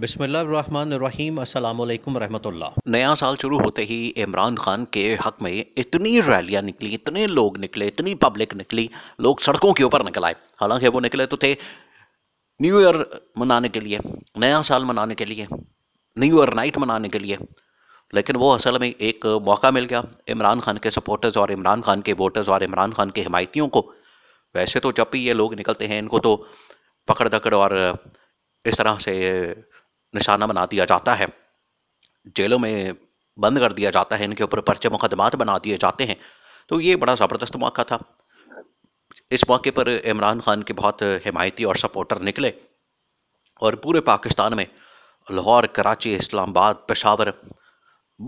बिसमीम रहमतुल्लाह नया साल शुरू होते ही इमरान खान के हक़ में इतनी रैलियाँ निकली इतने लोग निकले इतनी पब्लिक निकली लोग सड़कों के ऊपर निकल आए हालांकि वो निकले तो थे न्यू ईयर मनाने के लिए नया साल मनाने के लिए न्यू ईयर नाइट मनाने के लिए लेकिन वो असल में एक मौका मिल गया इमरान खान के सपोर्टर्स और इमरान खान के वोटर्स और इमरान खान के हमायतियों को वैसे तो जब भी ये लोग निकलते हैं इनको तो पकड़ दकड़ और इस तरह से निशाना बना दिया जाता है जेलों में बंद कर दिया जाता है इनके ऊपर पर्चे मुकदमात बना दिए जाते हैं तो ये बड़ा ज़बरदस्त मौका था इस मौके पर इमरान खान के बहुत हिमायती और सपोर्टर निकले और पूरे पाकिस्तान में लाहौर कराची इस्लामाबाद पेशावर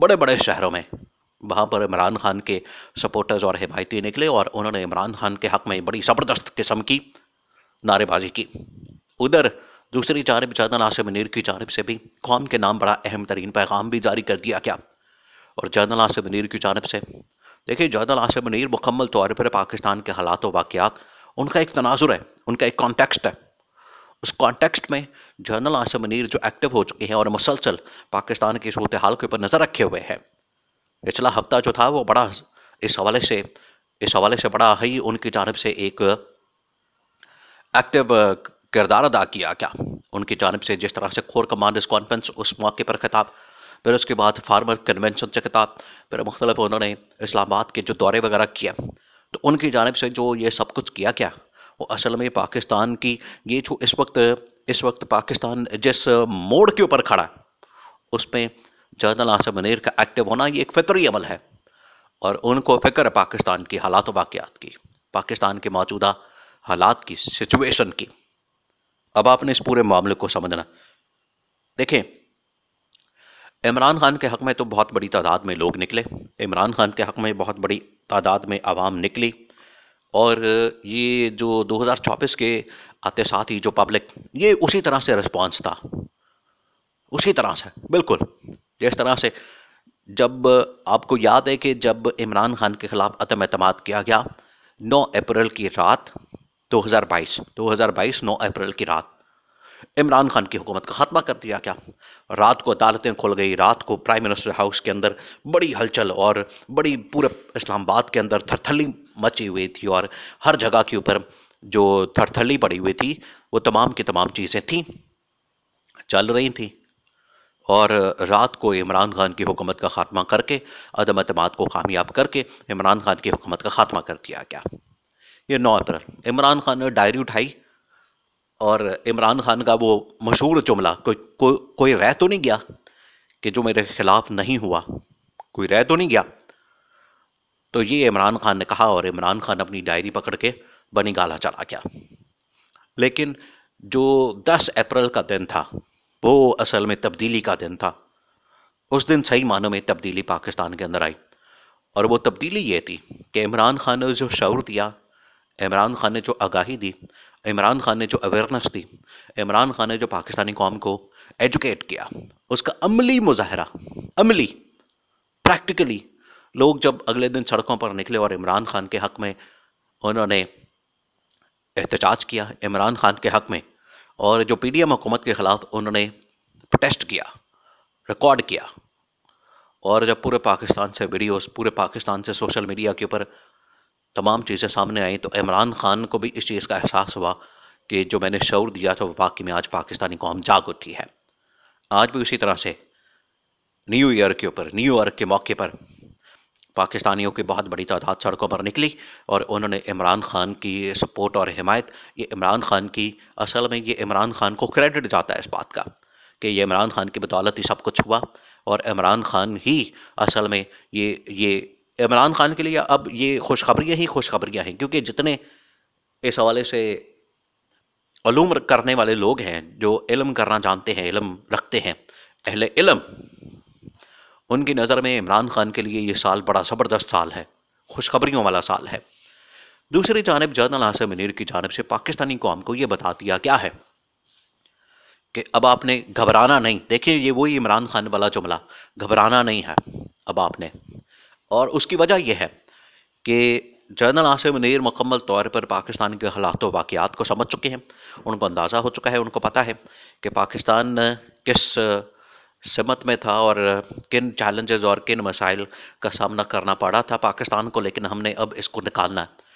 बड़े बड़े शहरों में वहाँ पर इमरान खान के सपोर्टर्स और हिमायती निकले और उन्होंने इमरान खान के हक़ में बड़ी ज़बरदस्त किस्म की नारेबाजी की उधर दूसरी जानब जदन नासिर मुनीर की जानब से भी कौम के नाम बड़ा अहम तरीन पैगाम भी जारी कर दिया गया और जनरल आसिफ मुनीर की जानब से देखिए जनरल आसिफ मुनीर मुकम्मल तौर पर पाकिस्तान के हालात व वाक़ात उनका एक तनाजुर है उनका एक कॉन्टेक्स्ट है उस कॉन्टेक्स्ट में जनरल आसिम मुनीर जो एक्टिव हो चुके हैं और मुसलसल पाकिस्तान की सूरत हाल के ऊपर नज़र रखे हुए हैं पिछला हफ्ता जो था वो बड़ा इस हवाले से इस हवाले से बड़ा ही उनकी जानब से एक एक्टिव किरदार अदा किया क्या उनकी जानब से जिस तरह से खोर कमांडर्स कॉन्फ्रेंस उस मौके पर खिताब फिर उसके बाद फार्मर कन्वेंशन से खिताब फिर मुख्तलिफ उन्होंने इस्लामाबाद के जो दौरे वगैरह किए तो उनकी जानब से जो ये सब कुछ किया क्या वो असल में पाकिस्तान की ये जो इस वक्त इस वक्त पाकिस्तान जिस मोड़ के ऊपर खड़ा है उसमें जनरल आसम मनीर का एक्टिव होना ये एक फितरी अमल है और उनको फिक्र है पाकिस्तान की हालात वाक़ात की पाकिस्तान के मौजूदा हालात की सिचुएशन की अब आपने इस पूरे मामले को समझना देखें इमरान खान के हक में तो बहुत बड़ी तादाद में लोग निकले इमरान खान के हक में बहुत बड़ी तादाद में आवाम निकली और ये जो दो हज़ार चौबीस के आते साथ ही जो पब्लिक ये उसी तरह से रिस्पॉन्स था उसी तरह से बिल्कुल जिस तरह से जब आपको याद है कि जब इमरान खान के ख़िलाफ़ अतम अतमाद किया गया 9 अप्रैल की रात 2022 2022 नौ अप्रैल की रात इमरान खान की हुकूमत का खात्मा कर दिया क्या रात को अदालतें खुल गई रात को प्राइम मिनिस्टर हाउस के अंदर बड़ी हलचल और बड़ी पूरे इस्लामाबाद के अंदर थरथली मची हुई थी और हर जगह के ऊपर जो थरथली पड़ी हुई थी वो तमाम की तमाम चीज़ें थीं चल रही थी और रात को इमरान खान की हुकूमत का खात्मा करके अदम अतमाद को कामयाब करके इमरान खान की हुकूमत का खात्मा कर दिया गया ये नौ अप्रैल इमरान खान ने डायरी उठाई और इमरान खान का वो मशहूर जुमला कोई को, कोई रह तो नहीं गया कि जो मेरे खिलाफ नहीं हुआ कोई रह तो नहीं गया तो ये इमरान खान ने कहा और इमरान खान अपनी डायरी पकड़ के बनी गाला चला गया लेकिन जो 10 अप्रैल का दिन था वो असल में तब्दीली का दिन था उस दिन सही मानों में तब्दीली पाकिस्तान के अंदर आई और वो तब्दीली ये थी कि इमरान खान ने जो शौर दिया इमरान खान ने जो आगाही दी इमरान खान ने जो अवेयरनेस दी इमरान खान ने जो पाकिस्तानी कौम को एजुकेट किया उसका अमली मुजाहरा अमली प्रैक्टिकली लोग जब अगले दिन सड़कों पर निकले और इमरान खान के हक में उन्होंने एहतजाज किया इमरान खान के हक में और जो पी डी एम हुकूमत के ख़िलाफ़ उन्होंने प्रोटेस्ट किया रिकॉर्ड किया और जब पूरे पाकिस्तान से वीडियोस पूरे पाकिस्तान से सोशल मीडिया के ऊपर तमाम चीज़ें सामने आई तो इमरान खान को भी इस चीज़ का एहसास हुआ कि जो मैंने शौर दिया था वाकई में आज पाकिस्तानी कौम जाग उठी है आज भी उसी तरह से न्यू ईयर के ऊपर न्यू ईयर के मौके पर पाकिस्तानियों की बहुत बड़ी तादाद सड़कों पर निकली और उन्होंने इमरान खान की सपोर्ट और हिमायत ये इमरान खान की असल में ये इमरान खान को क्रेडिट जाता है इस बात का कि ये इमरान खान की बदौलत ही सब कुछ हुआ और इमरान खान ही असल में ये ये इमरान खान के लिए अब ये खुशखबरियाँ ही खुशखबरियाँ हैं क्योंकि जितने इस हवाले से ूम करने वाले लोग हैं जो इलम करना जानते हैं इलम रखते हैं अहले इलम उनकी नज़र में इमरान खान के लिए ये साल बड़ा ज़बरदस्त साल है खुशखबरियों वाला साल है दूसरी जानब जनरल आसम मनीर की जानब से पाकिस्तानी कौम को ये बता दिया क्या है कि अब आपने घबराना नहीं देखिए ये वही इमरान खान वाला जुमला घबराना नहीं है अब आपने और उसकी वजह यह है कि जनरल आसिम नईर मुकम्मल तौर पर पाकिस्तान के हालात व वाक़ात को समझ चुके हैं उनको अंदाज़ा हो चुका है उनको पता है कि पाकिस्तान किस समत में था और किन चैलेंजेस और किन मसाइल का सामना करना पड़ा था पाकिस्तान को लेकिन हमने अब इसको निकालना है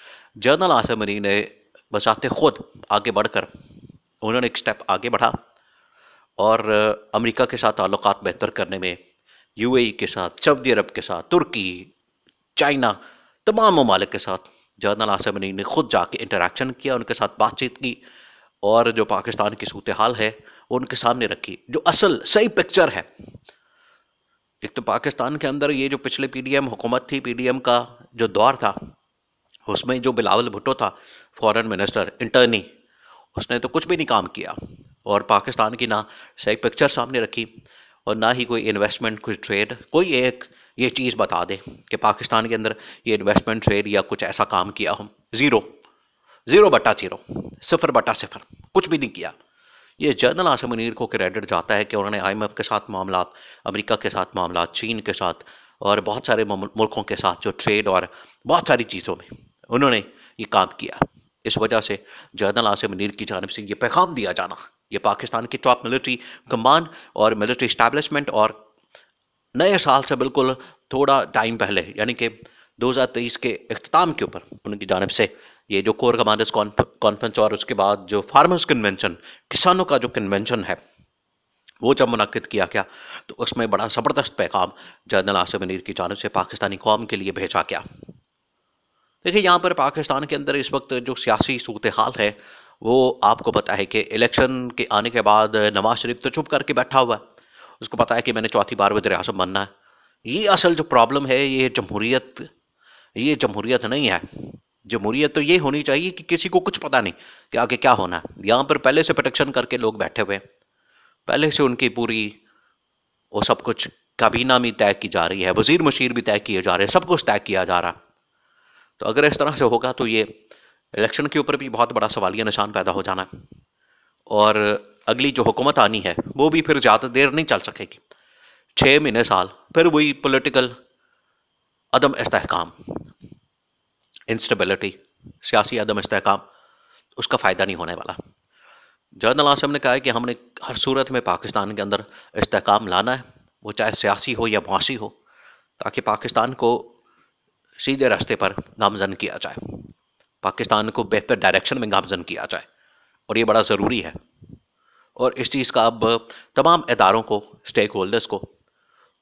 जनरल आसिम अली ने बसाते खुद आगे बढ़कर उन्होंने एक स्टेप आगे बढ़ा और अमेरिका के साथ तल्लत बेहतर करने में यूएई के साथ सऊदी अरब के साथ तुर्की चाइना तमाम ममालिक के साथ जनरल आसम मनी ने खुद जाके इंटरेक्शन किया उनके साथ बातचीत की और जो पाकिस्तान की सूरत हाल है उनके सामने रखी जो असल सही पिक्चर है एक तो पाकिस्तान के अंदर ये जो पिछले पीडीएम हुकूमत थी पीडीएम का जो दौर था उसमें जो बिलावल भुट्टो था फॉरेन मिनिस्टर इंटर्नी उसने तो कुछ भी नहीं काम किया और पाकिस्तान की ना सही पिक्चर सामने रखी और ना ही कोई इन्वेस्टमेंट कोई ट्रेड कोई एक ये चीज़ बता दे कि पाकिस्तान के अंदर ये इन्वेस्टमेंट ट्रेड या कुछ ऐसा काम किया हो ज़ीरो ज़ीरो बटा जीरो सिफर बटा सिफर कुछ भी नहीं किया ये जनरल आसम मुनीर को क्रेडिट जाता है कि उन्होंने आईएमएफ के साथ मामला अमेरिका के साथ मामला चीन के साथ और बहुत सारे मुल्कों के साथ जो ट्रेड और बहुत सारी चीज़ों में उन्होंने ये काम किया इस वजह से जनरल आसम मुनीर की जानब से ये पैगाम दिया जाना ये पाकिस्तान की टॉप मिलिट्री कमान और मिलिट्री इस्टेब्लिशमेंट और नए साल से बिल्कुल थोड़ा टाइम पहले यानी कि 2023 के अख्ताम के ऊपर उनकी जानब से ये जो कोर कमांडर्स कॉन्फ्रेंस और उसके बाद जो फार्मर्स कन्वेंशन किसानों का जो कन्वेंशन है वो जब मुनद किया गया तो उसमें बड़ा ज़बरदस्त पैगाम जनरल आसिफ मनीर की जानब से पाकिस्तानी कौम के लिए भेजा गया देखिए यहाँ पर पाकिस्तान के अंदर इस वक्त जो सियासी सूरत हाल है वो आपको पता है कि इलेक्शन के आने के बाद नवाज शरीफ तो चुप करके बैठा हुआ है उसको पता है कि मैंने चौथी बार वजर अजम बनना है ये असल जो प्रॉब्लम है ये जमहूरीत ये जमहूरीत नहीं है जमहूरीत तो ये होनी चाहिए कि किसी को कुछ पता नहीं कि आगे क्या होना है यहाँ पर पहले से प्रोटेक्शन करके लोग बैठे हुए हैं पहले से उनकी पूरी वो सब कुछ काबीना भी तय की जा रही है वजीर मशीर भी तय किए जा रहे हैं सब कुछ तय किया जा रहा है तो अगर इस तरह से होगा तो ये इलेक्शन के ऊपर भी बहुत बड़ा सवालिया निशान पैदा हो जाना है और अगली जो हुकूमत आनी है वो भी फिर ज़्यादा देर नहीं चल सकेगी छः महीने साल फिर वही पोलिटिकल अदम इसकाम इंस्टेबिलिटी सियासी अदम इसकाम उसका फ़ायदा नहीं होने वाला जनरल आसम ने कहा है कि हमने हर सूरत में पाकिस्तान के अंदर इसकाम लाना है वो चाहे सियासी हो या मुआसी हो ताकि पाकिस्तान को सीधे रास्ते पर नामजन किया जाए पाकिस्तान को बेहतर डायरेक्शन में गामजन किया जाए और ये बड़ा ज़रूरी है और इस चीज़ का अब तमाम इदारों को स्टेक होल्डर्स को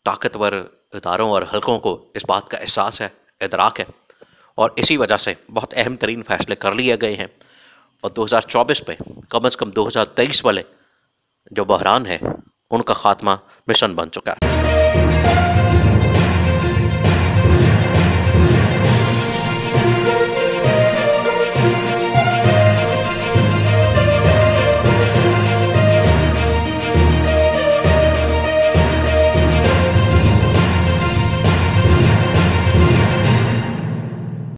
ताकतवर इदारों और हलकों को इस बात का एहसास है इदराक है और इसी वजह से बहुत अहम तरीन फैसले कर लिए गए हैं और 2024 में कम अज़ कम 2023 वाले जो बहरान है उनका खात्मा मिशन बन चुका है